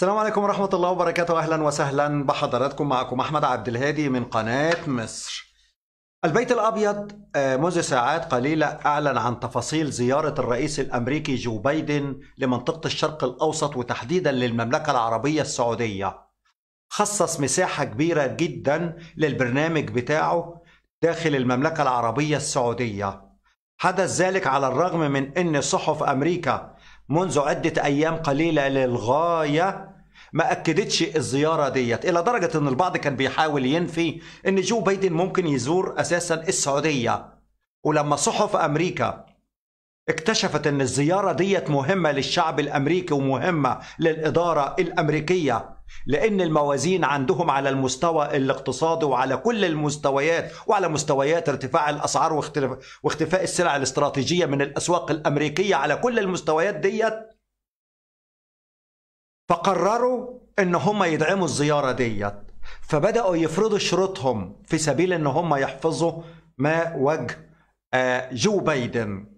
السلام عليكم ورحمة الله وبركاته أهلا وسهلا بحضراتكم معكم أحمد عبد الهادي من قناة مصر البيت الأبيض آه، منذ ساعات قليلة أعلن عن تفاصيل زيارة الرئيس الأمريكي جو بايدن لمنطقة الشرق الأوسط وتحديدا للمملكة العربية السعودية خصص مساحة كبيرة جدا للبرنامج بتاعه داخل المملكة العربية السعودية حدث ذلك على الرغم من أن صحف أمريكا منذ عدة أيام قليلة للغاية ما اكدتش الزياره ديت الى درجه ان البعض كان بيحاول ينفي ان جو بايدن ممكن يزور اساسا السعوديه ولما صحف امريكا اكتشفت ان الزياره ديت مهمه للشعب الامريكي ومهمه للاداره الامريكيه لان الموازين عندهم على المستوى الاقتصادي وعلى كل المستويات وعلى مستويات ارتفاع الاسعار واختفاء السلع الاستراتيجيه من الاسواق الامريكيه على كل المستويات ديت فقرروا ان هم يدعموا الزياره ديت فبداوا يفرضوا شروطهم في سبيل ان هم يحفظوا ما وجه آه، جو بايدن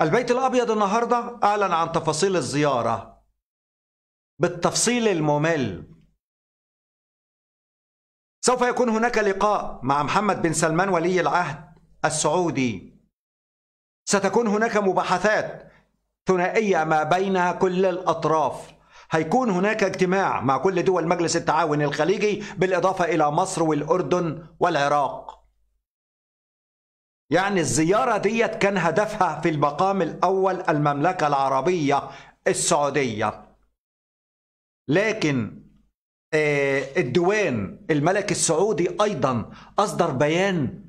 البيت الابيض النهارده اعلن عن تفاصيل الزياره بالتفصيل الممل سوف يكون هناك لقاء مع محمد بن سلمان ولي العهد السعودي ستكون هناك مباحثات ثنائيه ما بين كل الاطراف هيكون هناك اجتماع مع كل دول مجلس التعاون الخليجي بالإضافة إلى مصر والأردن والعراق يعني الزيارة ديت كان هدفها في المقام الأول المملكة العربية السعودية لكن آه، الديوان الملك السعودي أيضا أصدر بيان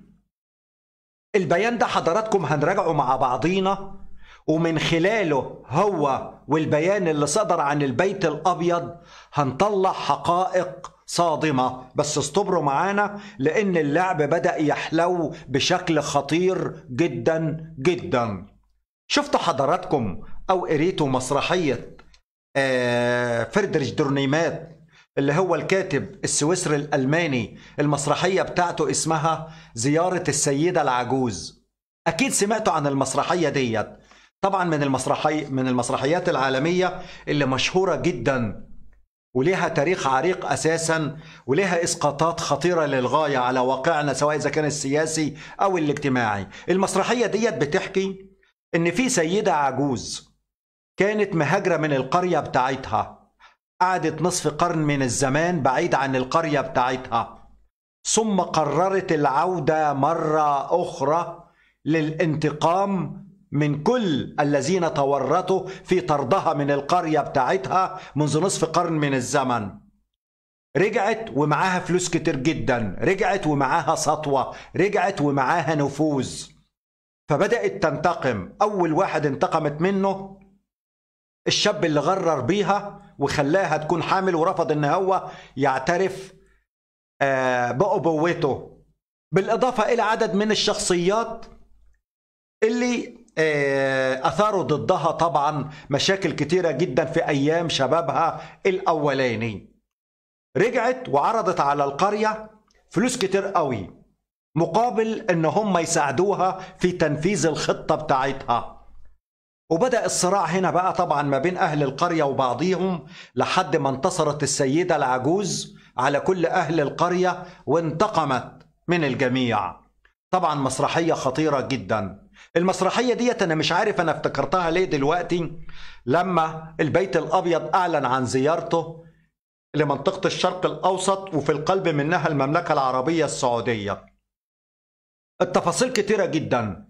البيان ده حضراتكم هنراجعه مع بعضينا ومن خلاله هو والبيان اللي صدر عن البيت الأبيض هنطلع حقائق صادمة بس اصطبروا معانا لأن اللعب بدأ يحلو بشكل خطير جدا جدا شفتوا حضراتكم أو قريتوا مسرحية آه، فردريش دورنيمات اللي هو الكاتب السويسري الألماني المسرحية بتاعته اسمها زيارة السيدة العجوز أكيد سمعتوا عن المسرحية ديت طبعا من المسرحي من المسرحيات العالميه اللي مشهوره جدا وليها تاريخ عريق اساسا وليها اسقاطات خطيره للغايه على واقعنا سواء اذا كان السياسي او الاجتماعي المسرحيه ديت بتحكي ان في سيده عجوز كانت مهاجره من القريه بتاعتها قعدت نصف قرن من الزمان بعيد عن القريه بتاعتها ثم قررت العوده مره اخرى للانتقام من كل الذين تورطوا في طردها من القرية بتاعتها منذ نصف قرن من الزمن رجعت ومعاها فلوس كتير جدا رجعت ومعاها سطوة رجعت ومعاها نفوذ فبدأت تنتقم أول واحد انتقمت منه الشاب اللي غرر بيها وخلاها تكون حامل ورفض ان هو يعترف آه، بأبوته بالإضافة إلى عدد من الشخصيات اللي آه، اثاروا ضدها طبعا مشاكل كتيره جدا في ايام شبابها الاولاني رجعت وعرضت على القريه فلوس كتير قوي مقابل ان هم يساعدوها في تنفيذ الخطه بتاعتها وبدا الصراع هنا بقى طبعا ما بين اهل القريه وبعضيهم لحد ما انتصرت السيده العجوز على كل اهل القريه وانتقمت من الجميع طبعا مسرحيه خطيره جدا المسرحية ديت أنا مش عارف أنا افتكرتها ليه دلوقتي لما البيت الأبيض أعلن عن زيارته لمنطقة الشرق الأوسط وفي القلب منها المملكة العربية السعودية التفاصيل كتيرة جدا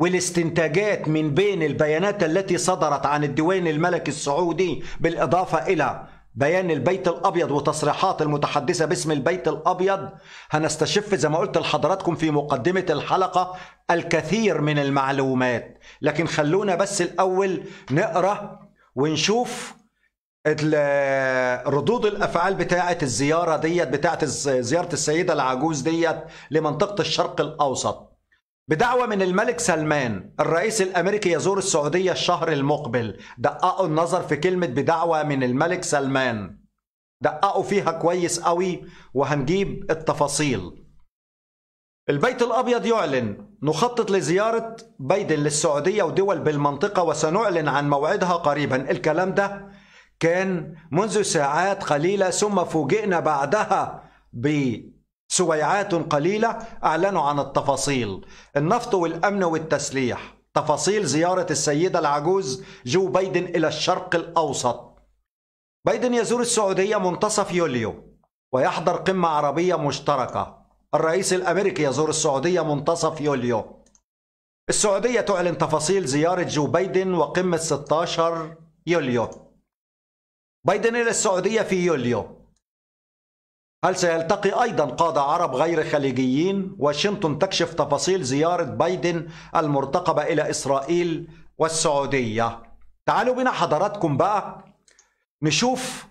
والاستنتاجات من بين البيانات التي صدرت عن الديوان الملكي السعودي بالإضافة إلى بيان البيت الابيض وتصريحات المتحدثه باسم البيت الابيض هنستشف زي ما قلت لحضراتكم في مقدمه الحلقه الكثير من المعلومات لكن خلونا بس الاول نقرا ونشوف ردود الافعال بتاعه الزياره ديت بتاعه زياره السيده العجوز ديت لمنطقه الشرق الاوسط بدعوة من الملك سلمان الرئيس الأمريكي يزور السعودية الشهر المقبل دققوا النظر في كلمة بدعوة من الملك سلمان دققوا فيها كويس قوي وهنجيب التفاصيل البيت الأبيض يعلن نخطط لزيارة بايدن للسعودية ودول بالمنطقة وسنعلن عن موعدها قريبا الكلام ده كان منذ ساعات قليلة ثم فوجئنا بعدها ب سويعات قليلة أعلنوا عن التفاصيل النفط والأمن والتسليح تفاصيل زيارة السيدة العجوز جو بايدن إلى الشرق الأوسط بايدن يزور السعودية منتصف يوليو ويحضر قمة عربية مشتركة الرئيس الأمريكي يزور السعودية منتصف يوليو السعودية تعلن تفاصيل زيارة جو بايدن وقمة 16 يوليو بايدن إلى السعودية في يوليو هل سيلتقي أيضا قادة عرب غير خليجيين؟ واشنطن تكشف تفاصيل زيارة بايدن المرتقبة إلى إسرائيل والسعودية تعالوا بنا حضراتكم بقى نشوف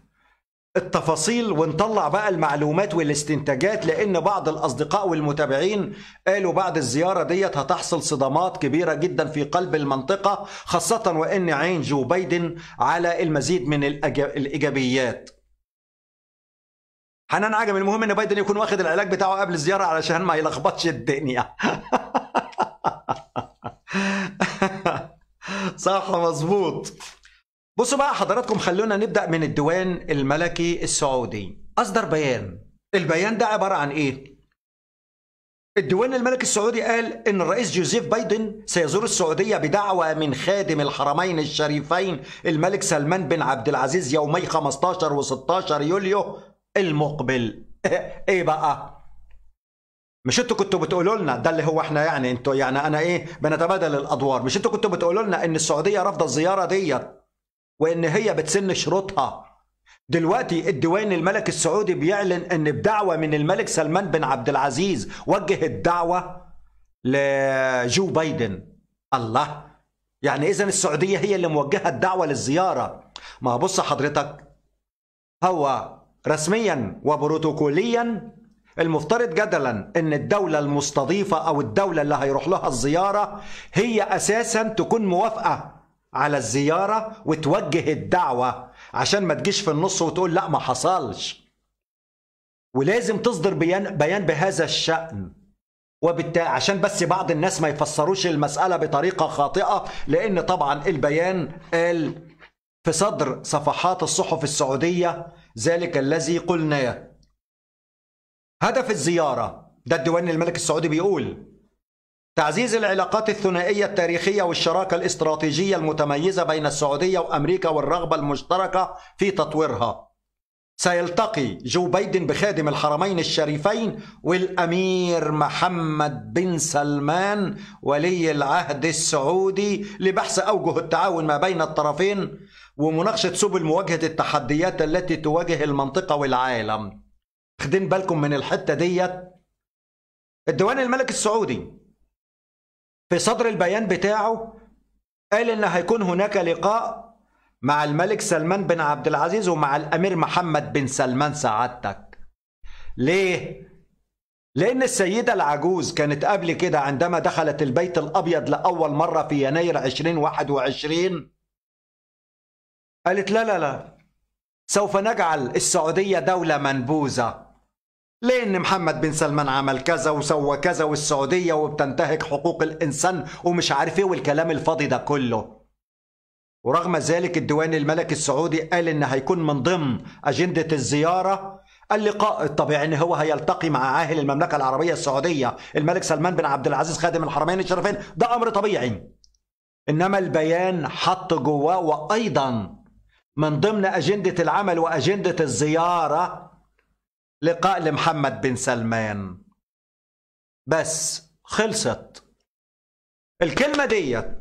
التفاصيل ونطلع بقى المعلومات والاستنتاجات لان بعض الاصدقاء والمتابعين قالوا بعد الزياره ديت هتحصل صدمات كبيره جدا في قلب المنطقه خاصه وان عين جو بايدن على المزيد من الايجابيات حنان عجم المهم ان بايدن يكون واخد العلاج بتاعه قبل الزياره علشان ما يلخبطش الدنيا صح مظبوط بصوا بقى حضراتكم خلونا نبدا من الديوان الملكي السعودي اصدر بيان البيان ده عباره عن ايه الديوان الملكي السعودي قال ان الرئيس جوزيف بايدن سيزور السعوديه بدعوه من خادم الحرمين الشريفين الملك سلمان بن عبد العزيز يومي 15 و16 يوليو المقبل ايه بقى مش انتوا كنتوا بتقولوا لنا ده اللي هو احنا يعني انتوا يعني انا ايه بنتبادل الادوار مش انتوا كنتوا بتقولوا لنا ان السعوديه رافضه الزياره ديت وان هي بتسن شروطها دلوقتي الديوان الملك السعودي بيعلن ان بدعوه من الملك سلمان بن عبد العزيز وجه الدعوه لجو بايدن الله يعني اذا السعوديه هي اللي موجهه الدعوه للزياره ما بص حضرتك هو رسميا وبروتوكوليا المفترض جدلا ان الدولة المستضيفة او الدولة اللي هيروح لها الزيارة هي اساسا تكون موافقة على الزيارة وتوجه الدعوة عشان ما تجيش في النص وتقول لا ما حصلش ولازم تصدر بيان, بيان بهذا الشأن وبالتالي عشان بس بعض الناس ما يفسروش المسألة بطريقة خاطئة لأن طبعا البيان قال في صدر صفحات الصحف السعودية ذلك الذي قلناه هدف الزيارة ده الديوان الملك السعودي بيقول تعزيز العلاقات الثنائية التاريخية والشراكة الاستراتيجية المتميزة بين السعودية وأمريكا والرغبة المشتركة في تطويرها سيلتقي جو بايدن بخادم الحرمين الشريفين والأمير محمد بن سلمان ولي العهد السعودي لبحث أوجه التعاون ما بين الطرفين ومناقشة سبل مواجهة التحديات التي تواجه المنطقة والعالم خدين بالكم من الحتة ديت الديوان الملك السعودي في صدر البيان بتاعه قال ان هيكون هناك لقاء مع الملك سلمان بن عبد العزيز ومع الامير محمد بن سلمان سعادتك ليه لأن السيدة العجوز كانت قبل كده عندما دخلت البيت الأبيض لأول مرة في يناير 2021 قالت لا لا لا سوف نجعل السعودية دولة منبوذة لأن محمد بن سلمان عمل كذا وسوى كذا والسعودية وبتنتهك حقوق الإنسان ومش عارف إيه والكلام الفاضي ده كله ورغم ذلك الديوان الملكي السعودي قال إن هيكون من ضمن أجندة الزيارة اللقاء الطبيعي ان هو هيلتقي مع عاهل المملكه العربيه السعوديه الملك سلمان بن عبد العزيز خادم الحرمين الشريفين ده امر طبيعي انما البيان حط جواه وايضا من ضمن أجندة العمل وأجندة الزيارة لقاء لمحمد بن سلمان بس خلصت الكلمة ديت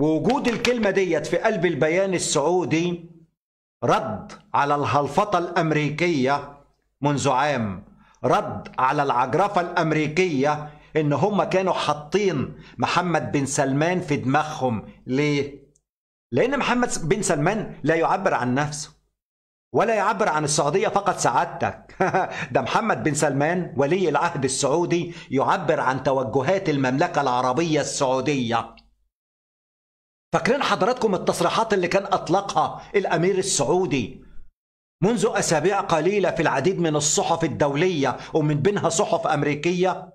ووجود الكلمة ديت في قلب البيان السعودي رد على الهلفطة الأمريكية منذ عام رد على العجرفة الأمريكية إن هم كانوا حاطين محمد بن سلمان في دماغهم ليه؟ لأن محمد بن سلمان لا يعبر عن نفسه ولا يعبر عن السعودية فقط سعادتك ده محمد بن سلمان ولي العهد السعودي يعبر عن توجهات المملكة العربية السعودية فاكرين حضراتكم التصريحات اللي كان أطلقها الأمير السعودي منذ أسابيع قليلة في العديد من الصحف الدولية ومن بينها صحف أمريكية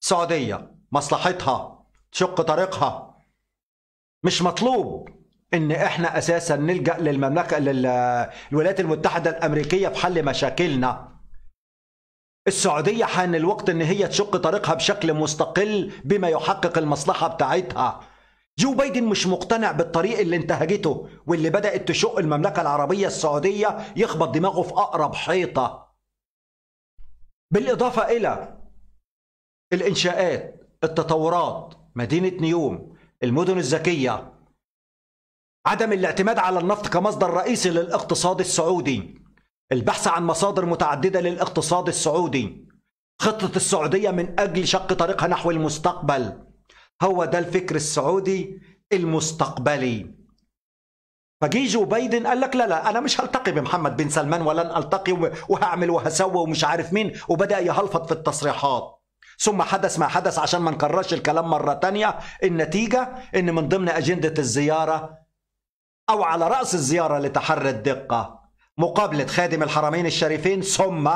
سعودية مصلحتها تشق طريقها مش مطلوب ان احنا اساسا نلجا للمملكه للولايات المتحده الامريكيه في حل مشاكلنا السعوديه حان الوقت ان هي تشق طريقها بشكل مستقل بما يحقق المصلحه بتاعتها جو بايدن مش مقتنع بالطريق اللي انتهجته واللي بدات تشق المملكه العربيه السعوديه يخبط دماغه في اقرب حيطه بالاضافه الى الانشاءات التطورات مدينه نيوم المدن الذكيه عدم الاعتماد على النفط كمصدر رئيسي للاقتصاد السعودي البحث عن مصادر متعددة للاقتصاد السعودي خطة السعودية من أجل شق طريقها نحو المستقبل هو ده الفكر السعودي المستقبلي فجي جو بايدن قال لك لا لا انا مش هلتقي بمحمد بن سلمان ولن التقي وهعمل وهسوي ومش عارف مين وبدا يهلفط في التصريحات ثم حدث ما حدث عشان ما نكررش الكلام مره تانية النتيجه ان من ضمن اجنده الزياره أو على رأس الزيارة لتحري الدقة مقابلة خادم الحرمين الشريفين ثم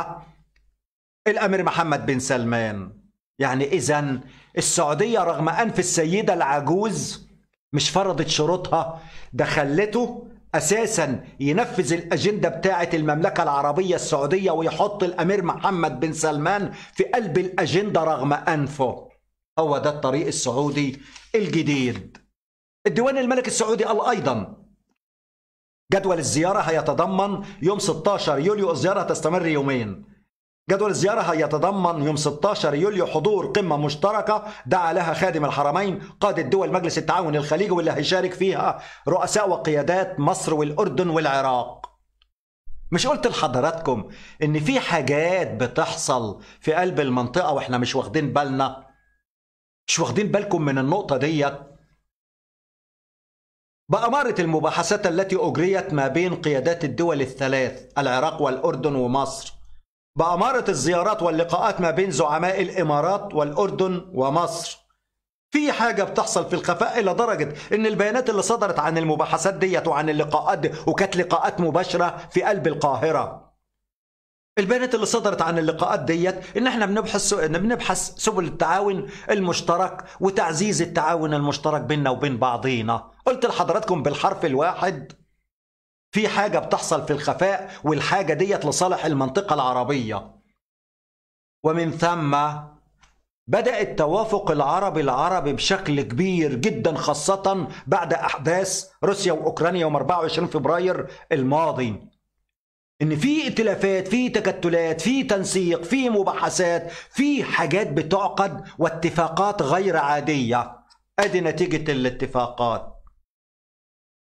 الأمير محمد بن سلمان يعني إذا السعودية رغم أنف السيدة العجوز مش فرضت شروطها ده خلته أساسا ينفذ الأجندة بتاعة المملكة العربية السعودية ويحط الأمير محمد بن سلمان في قلب الأجندة رغم أنفه هو ده الطريق السعودي الجديد الديوان الملكي السعودي قال أيضا جدول الزيارة هيتضمن يوم 16 يوليو الزيارة تستمر يومين جدول الزيارة هيتضمن يوم 16 يوليو حضور قمة مشتركة دعا لها خادم الحرمين قادة دول مجلس التعاون الخليجي واللي هيشارك فيها رؤساء وقيادات مصر والأردن والعراق مش قلت لحضراتكم ان في حاجات بتحصل في قلب المنطقة واحنا مش واخدين بالنا مش واخدين بالكم من النقطة ديت بأمارة المباحثات التي أجريت ما بين قيادات الدول الثلاث العراق والأردن ومصر بأمارة الزيارات واللقاءات ما بين زعماء الإمارات والأردن ومصر في حاجة بتحصل في الخفاء إلى درجة إن البيانات اللي صدرت عن المباحثات ديت وعن اللقاءات دي وكانت لقاءات مباشرة في قلب القاهرة البيانات اللي صدرت عن اللقاءات ديت ان احنا بنبحث ان بنبحث سبل التعاون المشترك وتعزيز التعاون المشترك بيننا وبين بعضينا قلت لحضراتكم بالحرف الواحد في حاجه بتحصل في الخفاء والحاجه ديت لصالح المنطقه العربيه ومن ثم بدأ التوافق العربي العربي بشكل كبير جدا خاصة بعد أحداث روسيا وأوكرانيا يوم 24 فبراير الماضي ان في ائتلافات في تكتلات في تنسيق في مباحثات في حاجات بتعقد واتفاقات غير عاديه ادي نتيجه الاتفاقات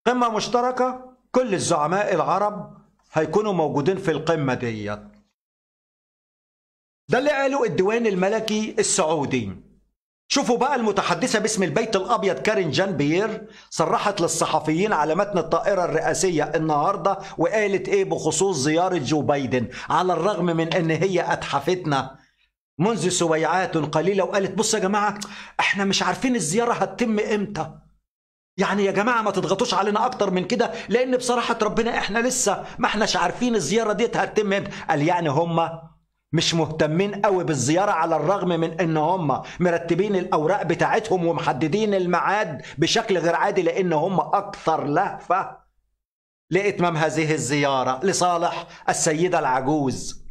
قمه مشتركه كل الزعماء العرب هيكونوا موجودين في القمه ديت ده اللي قاله الديوان الملكي السعودي شوفوا بقى المتحدثة باسم البيت الأبيض كارين جان بيير صرحت للصحفيين على متن الطائرة الرئاسية النهاردة وقالت إيه بخصوص زيارة جو بايدن على الرغم من إن هي أتحفتنا منذ سويعات قليلة وقالت بص يا جماعة إحنا مش عارفين الزيارة هتتم إمتى يعني يا جماعة ما تضغطوش علينا أكتر من كده لأن بصراحة ربنا إحنا لسه ما إحناش عارفين الزيارة دي هتتم إمتى قال يعني هما مش مهتمين قوي بالزيارة على الرغم من ان هم مرتبين الاوراق بتاعتهم ومحددين الميعاد بشكل غير عادي لان هم اكثر لهفة لاتمام هذه الزيارة لصالح السيدة العجوز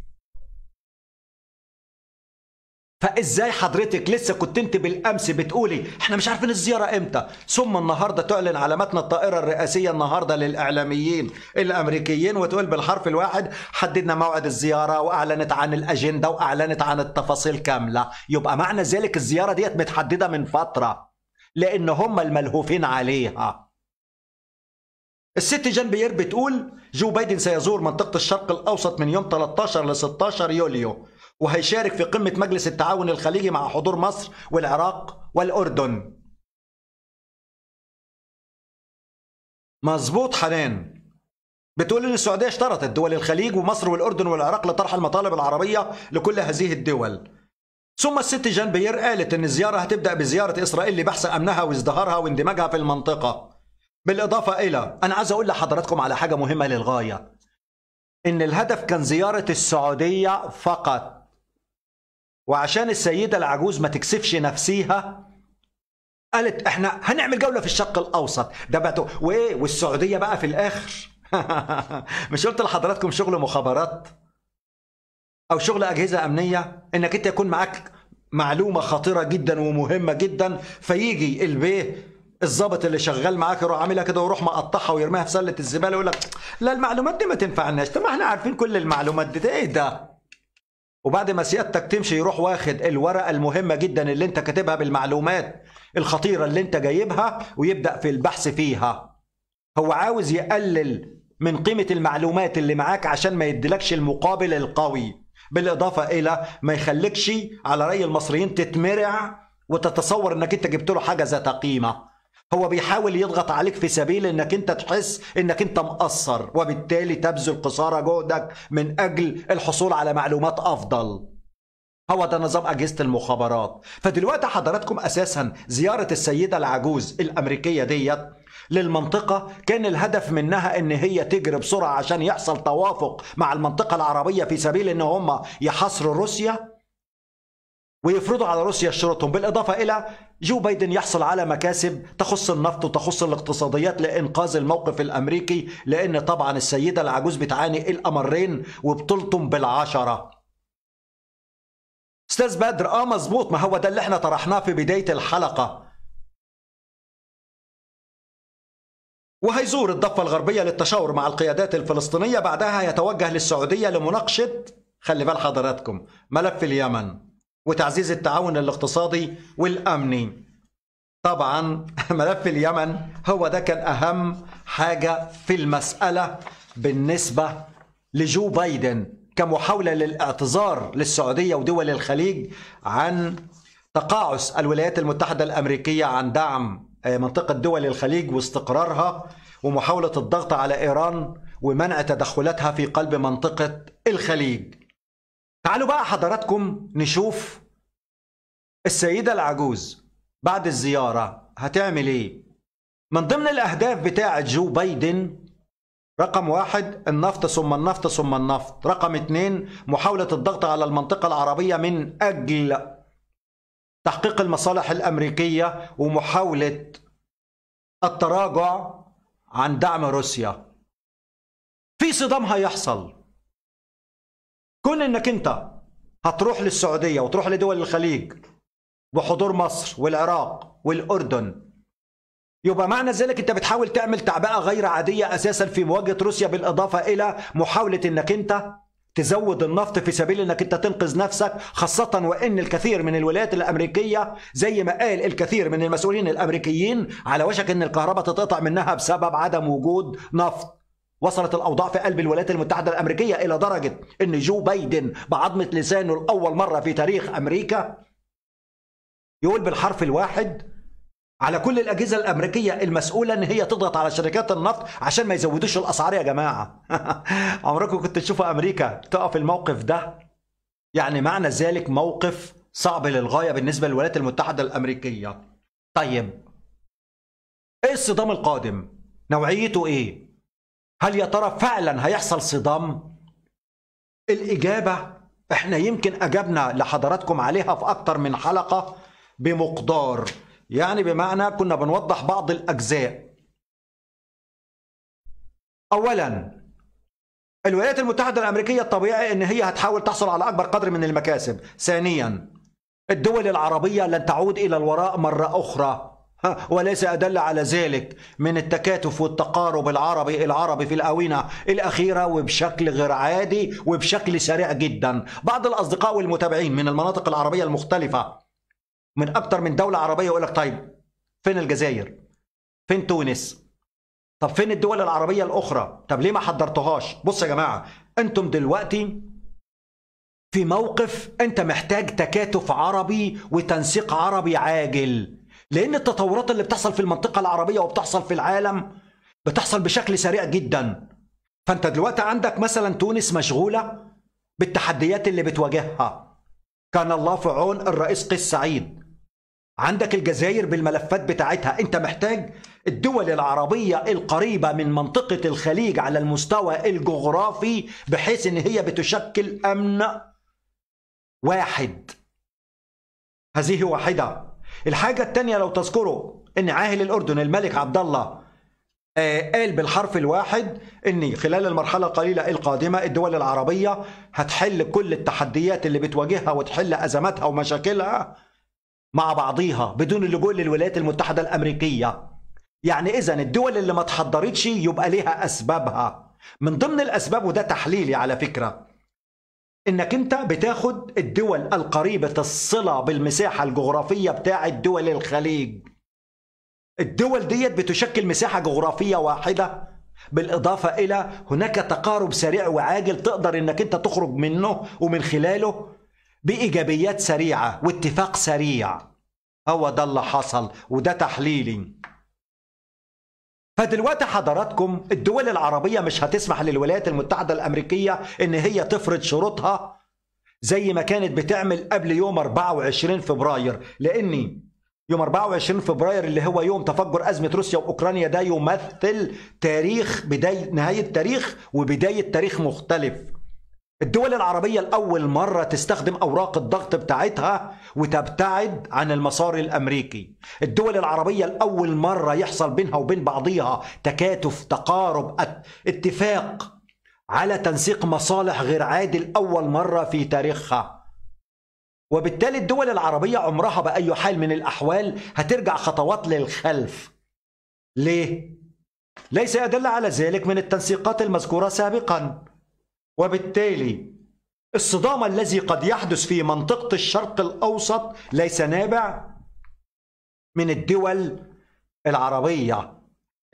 فازاي حضرتك لسه كنت انت بالامس بتقولي احنا مش عارفين الزياره امتى ثم النهارده تعلن على متن الطائره الرئاسيه النهارده للاعلاميين الامريكيين وتقول بالحرف الواحد حددنا موعد الزياره واعلنت عن الاجنده واعلنت عن التفاصيل كامله يبقى معنى ذلك الزياره ديت متحدده من فتره لان هم الملهوفين عليها الست جان بيير بتقول جو بايدن سيزور منطقه الشرق الاوسط من يوم 13 ل 16 يوليو وهيشارك في قمة مجلس التعاون الخليجي مع حضور مصر والعراق والأردن مظبوط حنان بتقول ان السعوديه اشترطت دول الخليج ومصر والاردن والعراق لطرح المطالب العربيه لكل هذه الدول ثم الست جان بيير قالت ان الزياره هتبدا بزياره اسرائيل لبحث امنها وازدهارها واندماجها في المنطقه بالاضافه الى انا عايز اقول لحضراتكم على حاجه مهمه للغايه ان الهدف كان زياره السعوديه فقط وعشان السيدة العجوز ما تكسفش نفسيها قالت احنا هنعمل جولة في الشرق الأوسط ده بقى وايه والسعودية بقى في الآخر مش قلت لحضراتكم شغل مخابرات أو شغل أجهزة أمنية إنك أنت يكون معاك معلومة خطيرة جدا ومهمة جدا فيجي البيه الظابط اللي شغال معاك يروح عاملها كده ويروح مقطعها ويرميها في سله الزباله ويقول لك لا المعلومات دي ما تنفعناش طب ما احنا عارفين كل المعلومات دي ايه ده وبعد ما سيادتك تمشي يروح واخد الورقه المهمه جدا اللي انت كاتبها بالمعلومات الخطيره اللي انت جايبها ويبدا في البحث فيها هو عاوز يقلل من قيمه المعلومات اللي معاك عشان ما يديلكش المقابل القوي بالاضافه الى ما يخليكش على راي المصريين تتمرع وتتصور انك انت جبت له حاجه ذات قيمه هو بيحاول يضغط عليك في سبيل انك انت تحس انك انت مقصر وبالتالي تبذل قصارى جهدك من اجل الحصول على معلومات افضل هو ده نظام أجهزة المخابرات فدلوقتي حضراتكم أساسا زيارة السيدة العجوز الأمريكية ديت للمنطقة كان الهدف منها ان هي تجري بسرعة عشان يحصل توافق مع المنطقة العربية في سبيل ان هم يحاصروا روسيا ويفرضوا على روسيا شروطهم بالإضافة إلى جو بايدن يحصل على مكاسب تخص النفط وتخص الاقتصاديات لإنقاذ الموقف الأمريكي لأن طبعا السيدة العجوز بتعاني الأمرين وبتلطم بالعشرة استاذ بدر اه مظبوط ما هو ده اللي احنا طرحناه في بدايه الحلقه وهيزور الضفه الغربيه للتشاور مع القيادات الفلسطينيه بعدها يتوجه للسعوديه لمناقشه خلي بال حضراتكم ملف اليمن وتعزيز التعاون الاقتصادي والأمني طبعا ملف اليمن هو ده كان أهم حاجة في المسألة بالنسبة لجو بايدن كمحاولة للاعتذار للسعودية ودول الخليج عن تقاعس الولايات المتحدة الأمريكية عن دعم آه، منطقة دول الخليج واستقرارها ومحاولة الضغط على إيران ومنع تدخلاتها في قلب منطقة الخليج تعالوا بقى حضراتكم نشوف السيدة العجوز بعد الزيارة هتعمل ايه من ضمن الأهداف بتاعة جو بايدن رقم واحد النفط ثم النفط ثم النفط رقم اتنين محاولة الضغط على المنطقة العربية من أجل تحقيق المصالح الأمريكية ومحاولة التراجع عن دعم روسيا في صدام هيحصل كون انك انت هتروح للسعوديه وتروح لدول الخليج بحضور مصر والعراق والاردن يبقى معنى ذلك انت بتحاول تعمل تعبئه غير عاديه اساسا في مواجهه روسيا بالاضافه الى محاوله انك انت تزود النفط في سبيل انك انت تنقذ نفسك خاصة وان الكثير من الولايات الامريكية زي ما قال الكثير من المسؤولين الامريكيين على وشك ان الكهرباء تتقطع منها بسبب عدم وجود نفط وصلت الأوضاع في قلب الولايات المتحدة الأمريكية إلى درجة أن جو بايدن بعظمة لسانه لأول مرة في تاريخ أمريكا يقول بالحرف الواحد على كل الأجهزة الأمريكية المسؤولة إن هي تضغط على شركات النفط عشان ما يزودوش الأسعار يا جماعة عمركم كنت تشوفوا أمريكا تقف الموقف ده يعني معنى ذلك موقف صعب للغاية بالنسبة للولايات المتحدة الأمريكية طيب إيه الصدام القادم؟ نوعيته إيه؟ هل يا ترى فعلا هيحصل صدام الاجابه احنا يمكن اجبنا لحضراتكم عليها في اكتر من حلقه بمقدار يعني بمعنى كنا بنوضح بعض الاجزاء اولا الولايات المتحده الامريكيه الطبيعي ان هي هتحاول تحصل على اكبر قدر من المكاسب ثانيا الدول العربيه لن تعود الى الوراء مره اخرى وليس أدل على ذلك من التكاتف والتقارب العربي العربي في الآونة الأخيرة وبشكل غير عادي وبشكل سريع جدا بعض الأصدقاء والمتابعين من المناطق العربية المختلفة من أكثر من دولة عربية يقول لك طيب فين الجزائر فين تونس طب فين الدول العربية الأخرى طب ليه ما حضرتهاش بص يا جماعة أنتم دلوقتي في موقف انت محتاج تكاتف عربي وتنسيق عربي عاجل لأن التطورات اللي بتحصل في المنطقة العربية وبتحصل في العالم بتحصل بشكل سريع جدا فأنت دلوقتي عندك مثلا تونس مشغولة بالتحديات اللي بتواجهها كان الله في عون الرئيس قيس سعيد عندك الجزائر بالملفات بتاعتها انت محتاج الدول العربية القريبة من منطقة الخليج على المستوى الجغرافي بحيث ان هي بتشكل امن واحد هذه واحدة الحاجة الثانية لو تذكروا ان عاهل الاردن الملك عبد الله آه، قال بالحرف الواحد ان خلال المرحله القليله القادمه الدول العربيه هتحل كل التحديات اللي بتواجهها وتحل ازماتها ومشاكلها مع بعضيها بدون اللجوء للولايات المتحده الامريكيه يعني اذا الدول اللي ما تحضرتش يبقى ليها اسبابها من ضمن الاسباب وده تحليلي على فكره انك انت بتاخد الدول القريبة الصلة بالمساحة الجغرافية بتاعة دول الخليج الدول ديت بتشكل مساحة جغرافية واحدة بالإضافة إلى هناك تقارب سريع وعاجل تقدر إنك أنت تخرج منه ومن خلاله بإيجابيات سريعة واتفاق سريع هو ده اللي حصل وده تحليلي فدلوقتي حضراتكم الدول العربية مش هتسمح للولايات المتحدة الأمريكية إن هي تفرض شروطها زي ما كانت بتعمل قبل يوم 24 فبراير لأن يوم 24 فبراير اللي هو يوم تفجر أزمة روسيا وأوكرانيا ده يمثل تاريخ بداية نهاية تاريخ وبداية تاريخ مختلف الدول العربية لأول مرة تستخدم أوراق الضغط بتاعتها وتبتعد عن المسار الأمريكي الدول العربية لأول مرة يحصل بينها وبين بعضيها تكاتف تقارب اتفاق على تنسيق مصالح غير عادل أول مرة في تاريخها وبالتالي الدول العربية عمرها بأي حال من الأحوال هترجع خطوات للخلف ليه؟ ليس يدل على ذلك من التنسيقات المذكورة سابقاً وبالتالي الصدام الذي قد يحدث في منطقة الشرق الأوسط ليس نابع من الدول العربية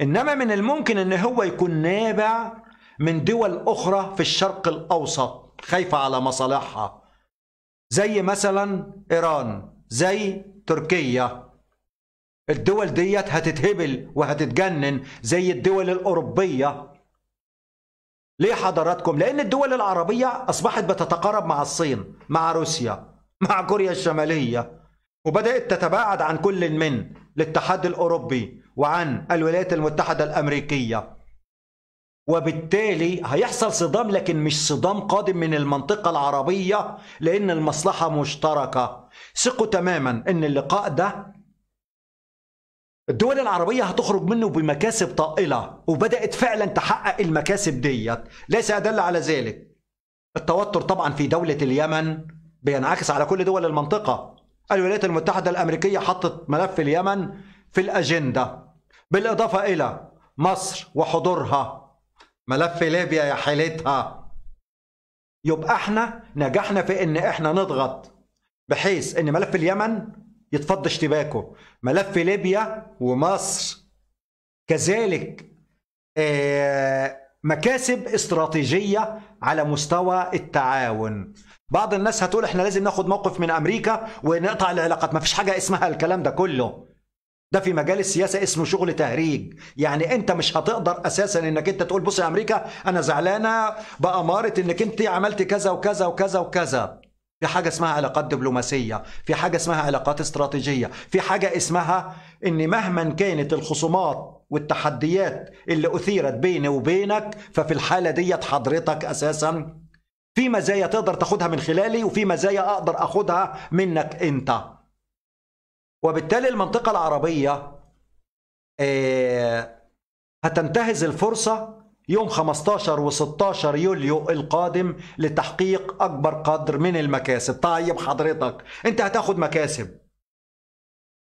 إنما من الممكن أن هو يكون نابع من دول أخرى في الشرق الأوسط خايفة على مصالحها زي مثلا إيران زي تركيا الدول ديت هتتهبل وهتتجنن زي الدول الأوروبية ليه حضراتكم؟ لأن الدول العربية أصبحت بتتقارب مع الصين مع روسيا مع كوريا الشمالية وبدأت تتباعد عن كل من الاتحاد الأوروبي وعن الولايات المتحدة الأمريكية وبالتالي هيحصل صدام لكن مش صدام قادم من المنطقة العربية لأن المصلحة مشتركة ثقوا تماما أن اللقاء ده الدول العربية هتخرج منه بمكاسب طائلة وبدأت فعلا تحقق المكاسب ديت ليس أدل على ذلك التوتر طبعا في دولة اليمن بينعكس على كل دول المنطقة الولايات المتحدة الأمريكية حطت ملف اليمن في الأجندة بالإضافة إلى مصر وحضورها ملف ليبيا يا حيلتها يبقى احنا نجحنا في ان احنا نضغط بحيث ان ملف اليمن يتفض اشتباكه ملف ليبيا ومصر كذلك آه، مكاسب استراتيجية على مستوى التعاون بعض الناس هتقول احنا لازم ناخد موقف من امريكا ونقطع العلاقات مفيش حاجة اسمها الكلام ده كله ده في مجال السياسة اسمه شغل تهريج يعني انت مش هتقدر اساسا انك انت تقول بص يا امريكا انا زعلانة بأمارة انك انت عملت كذا وكذا وكذا وكذا في حاجة اسمها علاقات دبلوماسية في حاجة اسمها علاقات استراتيجية في حاجة اسمها ان مهما كانت الخصومات والتحديات اللي اثيرت بيني وبينك ففي الحالة ديت حضرتك اساسا في مزايا تقدر تاخدها من خلالي وفي مزايا اقدر اخدها منك انت وبالتالي المنطقة العربية آه، هتنتهز الفرصة يوم 15 و16 يوليو القادم لتحقيق أكبر قدر من المكاسب طيب حضرتك أنت هتاخد مكاسب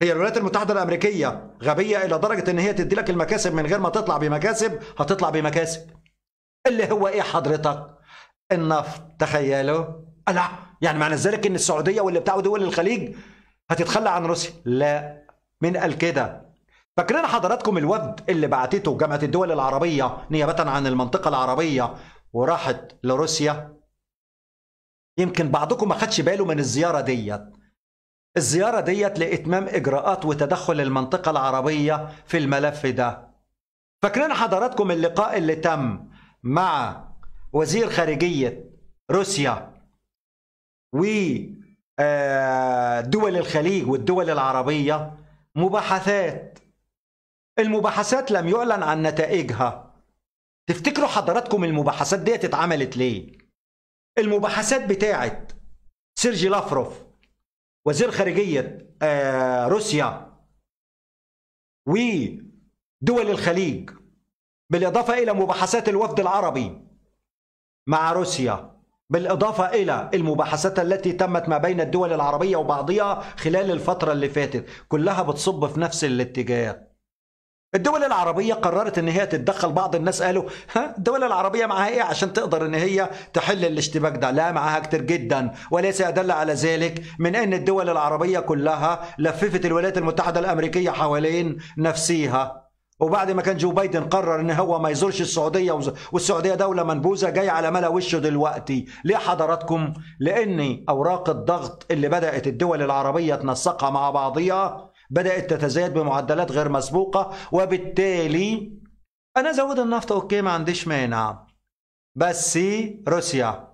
هي الولايات المتحدة الأمريكية غبية إلى درجة إن هي تدي لك المكاسب من غير ما تطلع بمكاسب هتطلع بمكاسب اللي هو إيه حضرتك النفط تخيلوا آه، لا يعني معنى ذلك إن السعودية واللي بتاعه دول الخليج هتتخلى عن روسيا لا مين قال كده فاكرين حضراتكم الوفد اللي بعتته جامعة الدول العربية نيابة عن المنطقة العربية وراحت لروسيا يمكن بعضكم ما خدش باله من الزيارة ديت الزيارة ديت لإتمام إجراءات وتدخل المنطقة العربية في الملف ده فاكرين حضراتكم اللقاء اللي تم مع وزير خارجية روسيا ودول آه، الخليج والدول العربية مباحثات المباحثات لم يعلن عن نتائجها تفتكروا حضراتكم المباحثات دي اتعملت ليه المباحثات بتاعت سيرجي لافروف وزير خارجية آه، روسيا ودول الخليج بالإضافة إلى مباحثات الوفد العربي مع روسيا بالإضافة إلى المباحثات التي تمت ما بين الدول العربية وبعضها خلال الفترة اللي فاتت كلها بتصب في نفس الاتجاه الدول العربية قررت ان هي تتدخل بعض الناس قالوا ها الدول العربية معاها ايه عشان تقدر ان هي تحل الاشتباك ده لا معاها كتير جدا وليس يدل على ذلك من ان الدول العربية كلها لففت الولايات المتحدة الامريكية حوالين نفسيها وبعد ما كان جو بايدن قرر ان هو ما يزورش السعوديه والسعوديه دوله منبوذه جاي على ملا وشه دلوقتي ليه حضراتكم لان اوراق الضغط اللي بدات الدول العربيه تنسقها مع بعضيها بدأت تتزايد بمعدلات غير مسبوقة وبالتالي أنا أزود النفط أوكي ما عنديش مانع بس روسيا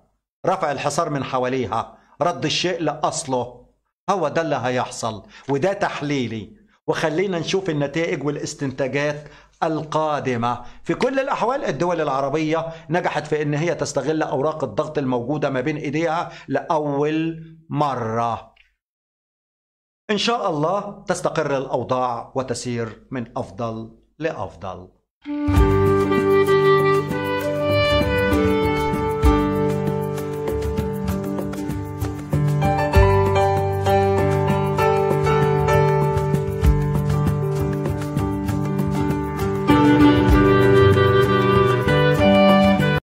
رفع الحصار من حواليها رد الشيء لأصله هو ده اللي هيحصل وده تحليلي وخلينا نشوف النتائج والاستنتاجات القادمة في كل الأحوال الدول العربية نجحت في أن هي تستغل أوراق الضغط الموجودة ما بين إيديها لأول مرة إن شاء الله تستقر الأوضاع وتسير من أفضل لأفضل.